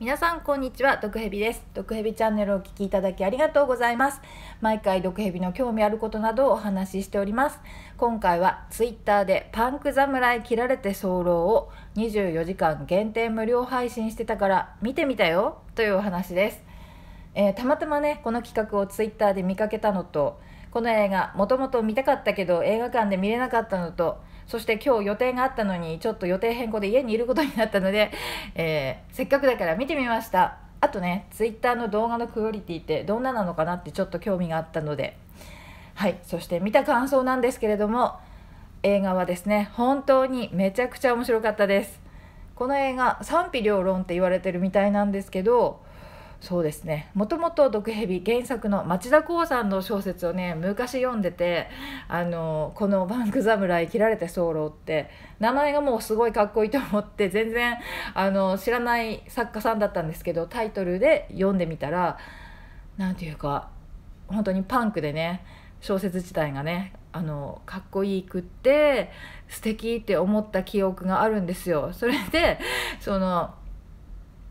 皆さんこんにちは毒蛇です毒蛇チャンネルをお聞きいただきありがとうございます毎回毒蛇の興味あることなどをお話ししております今回はツイッターでパンク侍切られて候を24時間限定無料配信してたから見てみたよというお話です、えー、たまたまねこの企画をツイッターで見かけたのとこの映画もともと見たかったけど映画館で見れなかったのとそして今日予定があったのにちょっと予定変更で家にいることになったので、えー、せっかくだから見てみましたあとねツイッターの動画のクオリティってどんななのかなってちょっと興味があったのではいそして見た感想なんですけれども映画はですね本当にめちゃくちゃ面白かったですこの映画賛否両論って言われてるみたいなんですけどそうですねもともと「毒蛇」原作の町田光さんの小説をね昔読んでてあのこの「バンク侍切られて候」って名前がもうすごいかっこいいと思って全然あの知らない作家さんだったんですけどタイトルで読んでみたら何て言うか本当にパンクでね小説自体がねあのかっこいいくって素敵って思った記憶があるんですよ。それでその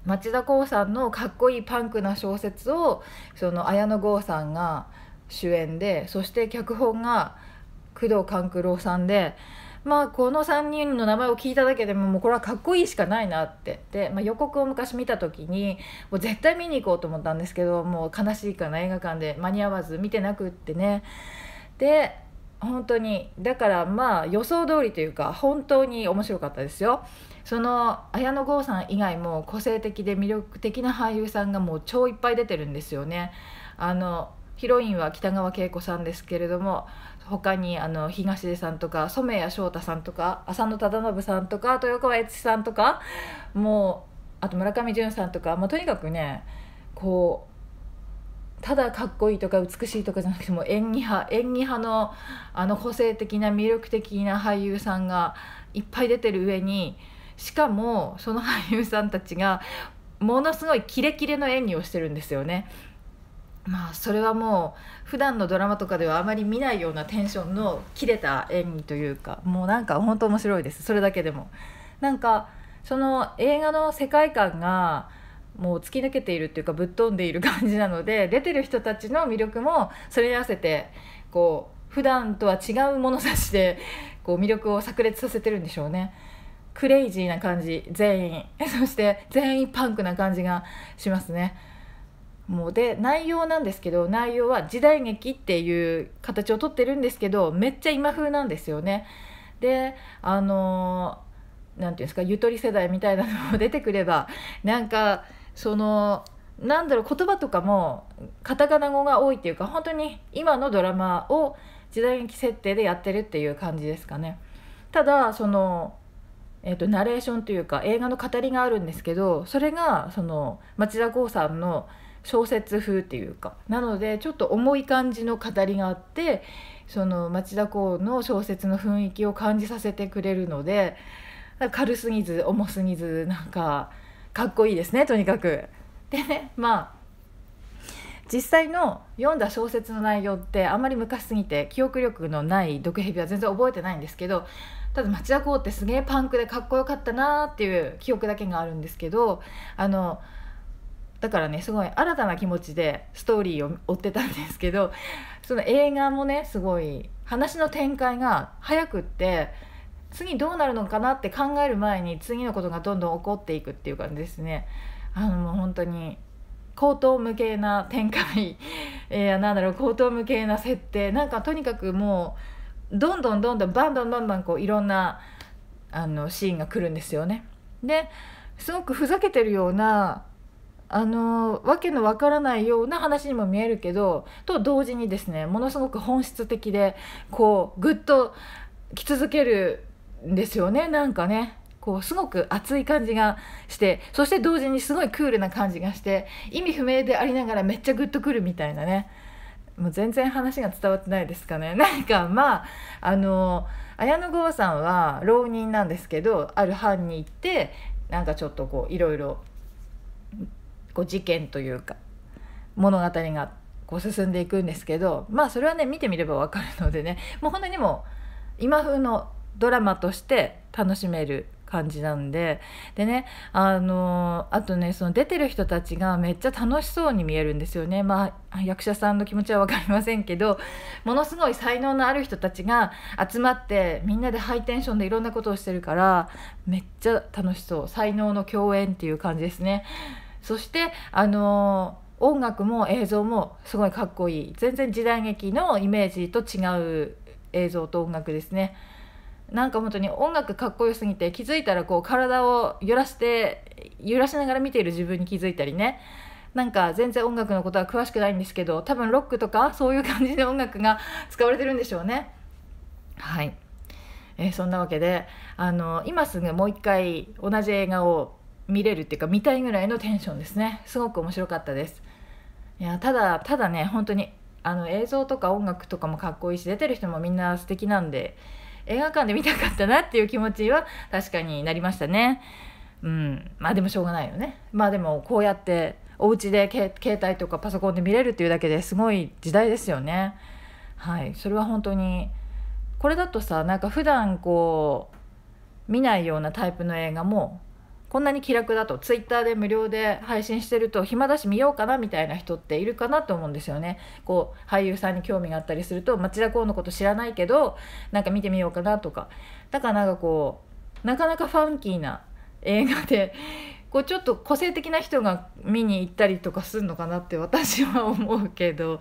町田剛さんのかっこいいパンクな小説をその綾野剛さんが主演でそして脚本が工藤官九郎さんで。まあこの3人の名前を聞いただけでももうこれはかっこいいしかないなってで、まあ、予告を昔見た時にもう絶対見に行こうと思ったんですけどもう悲しいかな映画館で間に合わず見てなくってねで本当にだからまあ予想通りというか本当に面白かったですよその綾野剛さん以外も個性的で魅力的な俳優さんがもう超いっぱい出てるんですよねあのヒロインは北川景子さんですけれども他にあの東出さんとか染谷翔太さんとか浅野忠信さんとか豊川悦司さんとかもうあと村上淳さんとか、まあ、とにかくねこうただかっこいいとか美しいとかじゃなくても演技派演技派のあの個性的な魅力的な俳優さんがいっぱい出てる上にしかもその俳優さんたちがものすごいキレキレの演技をしてるんですよね。まあそれはもう普段のドラマとかではあまり見ないようなテンションの切れた演技というかもうなんか本当面白いですそれだけでも。なんかその映画の世界観がもう突き抜けているっていうかぶっ飛んでいる感じなので出てる人たちの魅力もそれに合わせてこう普段とは違う物差しで こう魅力を炸裂させてるんでしょうね。クレイジーな感じ全員 そして全員パンクな感じがしますね。もうで内容なんですけど内容は時代劇っていう形をとってるんですけどめっちゃ今風なんですよね。であの何て言うんですかゆとり世代みたいなのも出てくればなんかそのなんだろう言葉とかもカタカナ語が多いっていうか本当に今のドラマを時代劇設定でやってるっていう感じですかね。ただそのえーと、ナレーションというか映画の語りがあるんですけどそれがその町田剛さんの小説風っていうかなのでちょっと重い感じの語りがあってその町田剛の小説の雰囲気を感じさせてくれるので軽すぎず重すぎずなんかかっこいいですねとにかく。でねまあ実際の読んだ小説の内容ってあんまり昔すぎて記憶力のない毒蛇は全然覚えてないんですけどただ町田公ってすげえパンクでかっこよかったなっていう記憶だけがあるんですけどあのだからねすごい新たな気持ちでストーリーを追ってたんですけどその映画もねすごい話の展開が早くって次どうなるのかなって考える前に次のことがどんどん起こっていくっていう感じですね。あのもう本当に高等無形な展開、えー、なんだろう高等無形な設定なんかとにかくもうどんどんどんどんバンバンバンバンこういろんなあのシーンが来るんですよね。ですごくふざけてるようなあのわけのわからないような話にも見えるけどと同時にですねものすごく本質的でこうぐっと来続けるんですよねなんかねこうすごく熱い感じがしてそして同時にすごいクールな感じがして意味不明でありながらめっちゃグッとくるみたいなねもう全然話が伝わってないですかね なんかまああの綾野剛さんは浪人なんですけどある班に行ってなんかちょっとこういろいろこう事件というか物語がこう進んでいくんですけどまあそれはね見てみればわかるのでねもう本当にもう今風のドラマとして楽しめる感じなんででねあのあとねその出てる人たちがめっちゃ楽しそうに見えるんですよねまあ役者さんの気持ちは分かりませんけどものすごい才能のある人たちが集まってみんなでハイテンションでいろんなことをしてるからめっちゃ楽しそう才能の共演っていう感じですね。そしてあの音楽も映像もすごいかっこいい全然時代劇のイメージと違う映像と音楽ですね。なんか本当に音楽かっこよすぎて気づいたらこう体を揺らして揺らしながら見ている自分に気づいたりねなんか全然音楽のことは詳しくないんですけど多分ロックとかそういう感じで音楽が 使われてるんでしょうねはい、えー、そんなわけであの今すぐもう一回同じ映画を見れるっていうか見たいぐらいのテンションですねすごく面白かったですいやただただね本当にあの映像とか音楽とかもかっこいいし出てる人もみんな素敵なんで映画館で見たかったなっていう気持ちは確かになりましたね。うん、まあでもしょうがないよね。まあでもこうやってお家で携帯とかパソコンで見れるっていうだけですごい時代ですよね。はい、それは本当にこれだとさなんか普段こう見ないようなタイプの映画もこんなに気楽だと Twitter で無料で配信してると暇だし見ようかなみたいな人っているかなと思うんですよね。こう俳優さんに興味があったりすると町田公のこと知らないけどなんか見てみようかなとかだからなんかこうなかなかファンキーな映画でこうちょっと個性的な人が見に行ったりとかするのかなって私は思うけど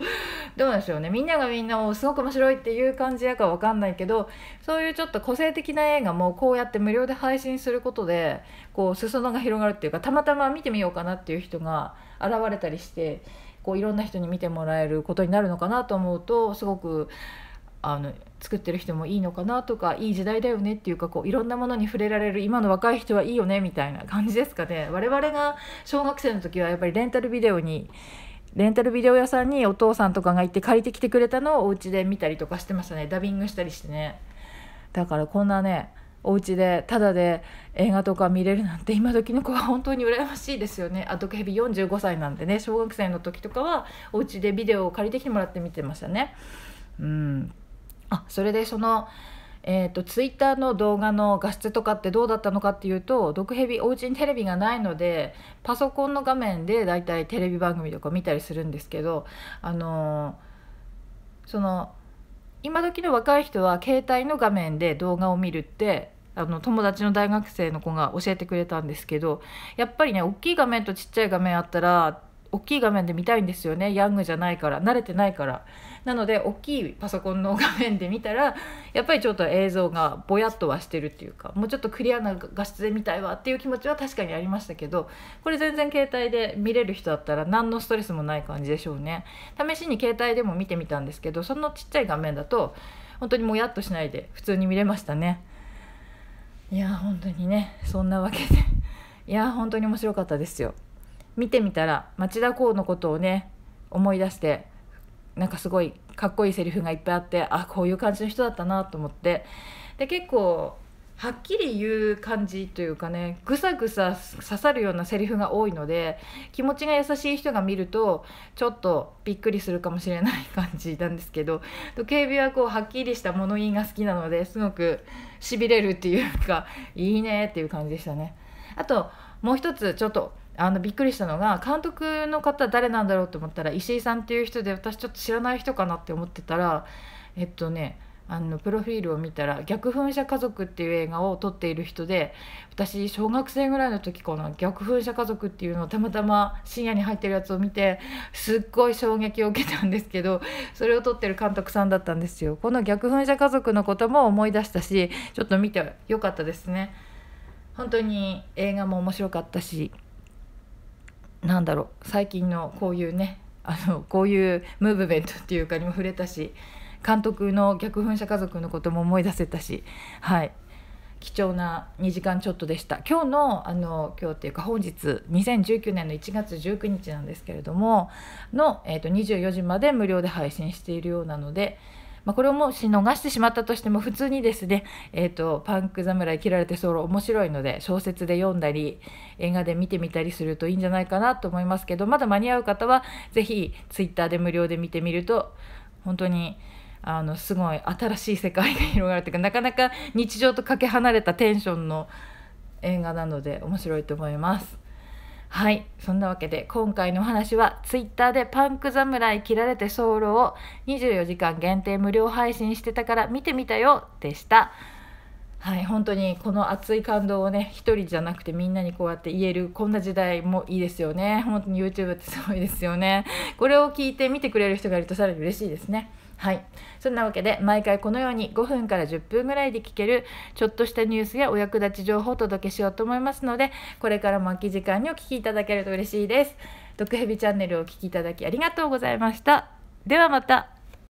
どうなんでしょうねみんながみんなすごく面白いっていう感じやかわかんないけどそういうちょっと個性的な映画もこうやって無料で配信することでこう裾野が広がるっていうかたまたま見てみようかなっていう人が現れたりしてこういろんな人に見てもらえることになるのかなと思うとすごくあの作ってる人もいいのかなとかいい時代だよねっていうかこういろんなものに触れられる今の若い人はいいよねみたいな感じですかね 我々が小学生の時はやっぱりレンタルビデオにレンタルビデオ屋さんにお父さんとかが行って借りてきてくれたのをお家で見たりとかしてましたねダビングしたりしてねだからこんなねお家でただで映画とか見れるなんて今時の子は 本当に羨ましいですよねあとヘビ45歳なんでね小学生の時とかはお家でビデオを借りてきてもらって見てましたねうんあそれでそのえーと、とツイッターの動画の画質とかってどうだったのかっていうと毒蛇おうちにテレビがないのでパソコンの画面でだいたいテレビ番組とか見たりするんですけどあのー、その今時の若い人は携帯の画面で動画を見るってあの友達の大学生の子が教えてくれたんですけどやっぱりね大きい画面とちっちゃい画面あったら大きい画面で見たいんですよねヤングじゃないから慣れてないからなので大きいパソコンの画面で見たらやっぱりちょっと映像がぼやっとはしてるっていうかもうちょっとクリアな画質で見たいわっていう気持ちは確かにありましたけどこれ全然携帯で見れる人だったら何のストレスもない感じでしょうね試しに携帯でも見てみたんですけどそのちっちゃい画面だと本当にもやっとしないで普通に見れましたねいや本当にねそんなわけでいや本当に面白かったですよ見てみたら町田公のことをね思い出してなんかすごいかっこいいセリフがいっぱいあってあこういう感じの人だったなと思ってで結構はっきり言う感じというかねぐさぐさ刺さるようなセリフが多いので気持ちが優しい人が見るとちょっとびっくりするかもしれない感じなんですけど警備はこうはっきりした物言いが好きなのですごくしびれるっていうかいいねっていう感じでしたね。あともう一つちょっとあのびっくりしたのが監督の方誰なんだろうと思ったら石井さんっていう人で私ちょっと知らない人かなって思ってたらえっとねあのプロフィールを見たら「逆噴射家族」っていう映画を撮っている人で私小学生ぐらいの時かな「逆噴射家族」っていうのをたまたま深夜に入ってるやつを見てすっごい衝撃を受けたんですけどそれを撮ってる監督さんだったんですよこの「逆噴射家族」のことも思い出したしちょっと見てよかったですね本当に映画も面白かったしなんだろう最近のこういうねあのこういうムーブメントっていうかにも触れたし監督の逆噴射家族のことも思い出せたしはい貴重な2時間ちょっとでした今日のあの今日っていうか本日2019年の1月19日なんですけれどもの、えーと、と24時まで無料で配信しているようなのでまあ、これをもし逃してしまったとしても普通にですね、えーと、パンク侍切られてソロ面白いので小説で読んだり映画で見てみたりするといいんじゃないかなと思いますけどまだ間に合う方は是非 Twitter で無料で見てみると本当にあのすごい新しい世界が広がるというかなかなか日常とかけ離れたテンションの映画なので面白いと思います。はいそんなわけで今回のお話は Twitter で「パンク侍切られて候」を24時間限定無料配信してたから見てみたよでした。はい、本当にこの熱い感動をね一人じゃなくてみんなにこうやって言えるこんな時代もいいですよね本当に YouTube ってすごいですよねこれを聞いて見てくれる人がいるとさらに嬉しいですねはいそんなわけで毎回このように5分から10分ぐらいで聞けるちょっとしたニュースやお役立ち情報をお届けしようと思いますのでこれからも空き時間にお聴きいただけると嬉しいです毒蛇チャンネルをお聴きいただきありがとうございましたではまた